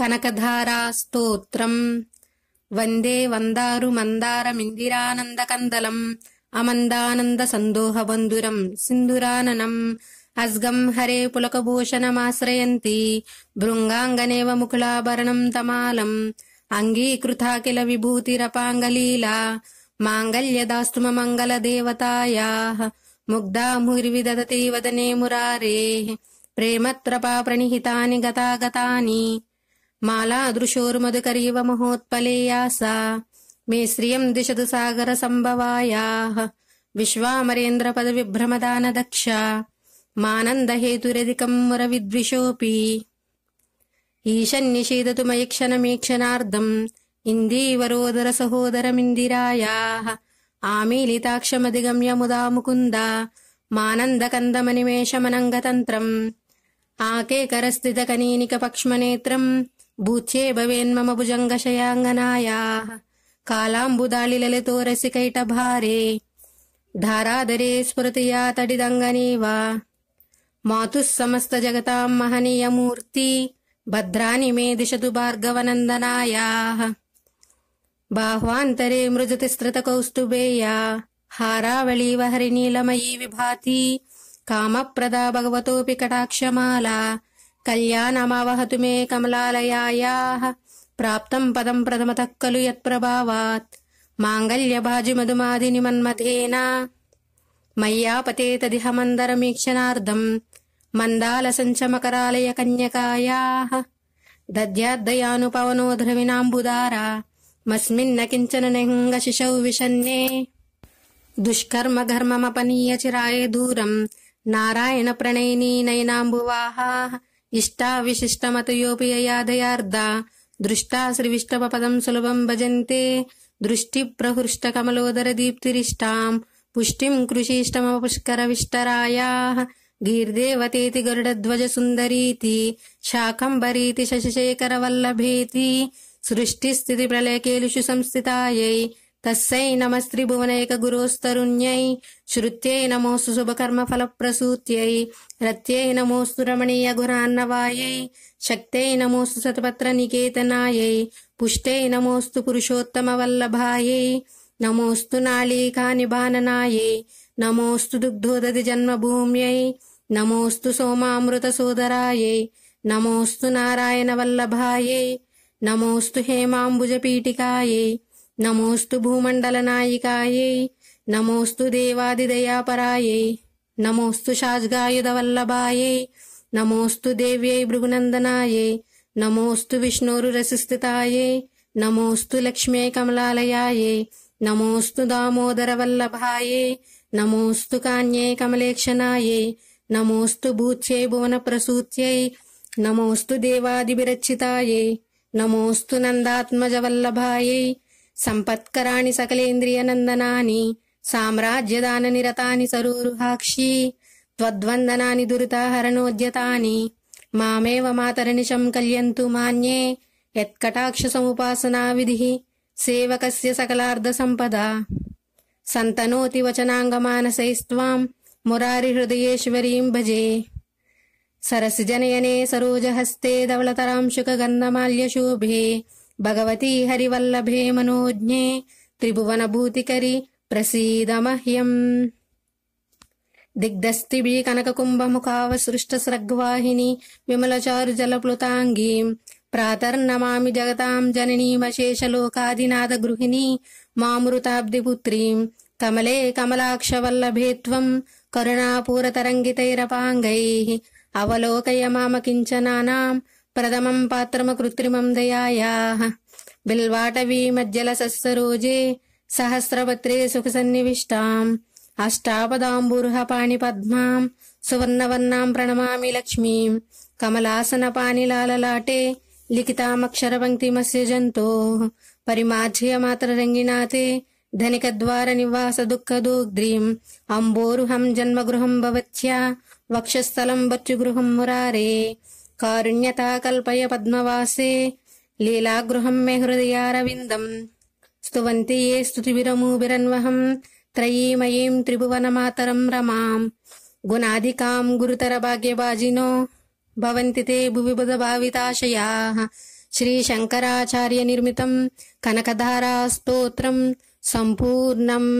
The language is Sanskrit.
కనకధారా స్తోత్రం వందే వందారు మందారమిందిరానందకందలం అమందానంద సందోహబంధురం సింధురాననం అజ్గం హరే పులకభూషణమాశ్రయంతి భృంగాంగనేవ ముకులాభరణం తమాలం అంగీకృతాకిల విభూతిరపాంగలీలా మాంగళ్యదాస్తు మంగళదేవతాయా ముగ్ధాముర్విదతే వదనే మురారే ప్రేమత్రపా ప్రణిహితాని గతాగతాని माला दृशोर्मधुकरीव सा मे श्रियम् दिशतु सागरसम्भवायाः विश्वामरेन्द्रपदविभ्रमदानदक्षा मानन्दहेतुरधिकम् मुरविद्विषोऽपि ईशन्निषेदतु मयि क्षणमीक्षणार्धम् इन्दीवरोदरसहोदरमिन्दिरायाः आमीलिताक्षमधिगम्य मुदा मुकुन्द मानन्दकन्दमनिमेषमनङ्गतन्त्रम् आके करस्थितकनीकपक्ष्मनेत्रम् भूच्ये भवेन्मम भुजङ्गशयाङ्गनाया कालाम्बुदालि धारादरे स्फुरति तडिदङ्गनी वा मातुः समस्तजगतां महनीय मूर्ति भद्राणि मे दिशतु भार्गवनन्दनायाः बाह्वान्तरे मृदुतिस्रितकौस्तुभेया हारावळीव हारावलीवहरिनीलमयी विभाति कामप्रदा भगवतोऽपि कटाक्षमाला कल्याणमावहतु मे कमलालयायाः प्राप्तम् पदम् प्रथमतः खलु यत्प्रभावात् माङ्गल्यभाजिमधुमादिनिमन्मथेन मय्यापते तदिह मन्दरमीक्षणार्धम् मन्दालसञ्चमकरालयकन्यकायाः दद्याद्दयानुपवनो द्रविणाम्बुदारा मस्मिन्न किञ्चन निङ्गशिशौ विशन्ये दुष्कर्म घर्ममपनीय चिराये दूरम् नारायणप्रणयिनी नयनाम्बुवाहाः इष्टाविशिष्टमतयोपि ययाधयार्दा दृष्टा श्रीविष्टमपदम् सुलभम् भजन्ते दृष्टिप्रहृष्टकमलोदरदीप्तिरिष्टाम् पुष्टिम् कृषिष्टमपुष्करविष्टरायाः गीर्देवतेति गरुडध्वजसुन्दरीति शाकम्बरीति शशिशेखरवल्लभेति सृष्टिस्थितिप्रलयकेलुषु संस्थितायै తస్సై నమస్త్రి భువనైక గురోస్తరుణ్యై శ్రుత్యై నమోస్తు శుభకర్మ ఫల ప్రసూత్యై రత్యై నమోస్తు రమణీయ గురాన్నవాయై శక్తై నమోస్తు సతపత్ర నికేతనాయై పుష్టై నమోస్తు పురుషోత్తమ వల్లభాయై నమోస్తు నాళీకా నిభాననాయై నమోస్తు దుగ్ధోదతి జన్మభూమ్యై నమోస్తు సోమామృత సోదరాయై నమోస్తు నారాయణ వల్లభాయై నమోస్తు హేమాంబుజ పీఠికాయై నమోస్తు భూమండల భూమండలనాయికాయై నమోస్తు దేవాదిదయాపరాయై నమోస్తు షాజ్గాయుధ శాజ్గాయుధవల్లభాయై నమోస్తు దేవ్యై భృగునందనాయే నమోస్తు విష్ణురు రసిస్థితాయై నమోస్తు లక్ష్మీ కమలాలయాయే నమోస్తు దామోదర వల్లభాయే నమోస్తు కాన్యే కమలేక్షణాయే నమోస్తు భూత్యై భువన ప్రసూత్యై నమోస్తు దేవాదిభిరక్షితాయే నమోస్తు నందాత్మజ నందాత్మజవల్లభాయై सम्पत्कराणि सकलेन्द्रियनन्दनानि साम्राज्यदाननिरतानि सरूरुहाक्षी त्वद्वन्दनानि दुरिताहरणोद्यतानि मामेव मातरनिशम् कल्यन्तु मान्ये यत्कटाक्षसमुपासनाविधिः सेवकस्य सकलार्धसम्पदा सन्तनोति वचनाङ्गमानसैस्त्वाम् मुरारिहृदयेश्वरीम् भजे सरसिजनयने सरोजहस्ते धवलतरांशुकगन्धमाल्यशोभे भगवती हरिवल्लभे मनोज्ञे त्रिभुवनभूतिकरि प्रसीदमह्यम् दिग्धस्तिभि कनककुम्भमुखावसृष्टस्रग्वाहिनि विमलचारुजलप्लुताङ्गीम् प्रातर्नमामि जगताम् जननीमशेषलोकादिनाथगृहिणी मामृताब्धिपुत्रीम् कमले कमलाक्षवल्लभे त्वम् करुणापूरतरङ्गितैरपाङ्गैः अवलोकय मामकिञ्चनानाम् प्रथमम् पात्रमकृत्रिमम् दयायाः बिल्वाटवीमज्जलसस्सरोजे सहस्रपत्रे सुखसन्निविष्टाम् अष्टापदाम्बुरुहापाणिपद्माम् सुवर्णवर्णाम् प्रणमामि लक्ष्मीम् कमलासनपाणिलाललाटे लिखितामक्षरपङ्क्तिमस्य जन्तोः परिमाझयमातरङ्गिनाथे धनिकद्वारनिवासदुःखदुग्रीम् अम्बोरुहम् जन्मगृहम् भवत्या वक्षस्थलम् वचुगृहम् मुरारे कारुण्यता कल्पय पद्मवासे लीलागृहम् मे हृदयारविन्दम् स्तुवन्ति ये स्तुतिविरमुरन्वहम् त्रयीमयीम् त्रिभुवनमातरम् रमाम् गुणाधिकाम् गुरुतरभाग्यबाजिनो भवन्ति ते भुविबुधभाविताशयाः श्रीशङ्कराचार्यनिर्मितम् कनकधारास्तोत्रम् सम्पूर्णम्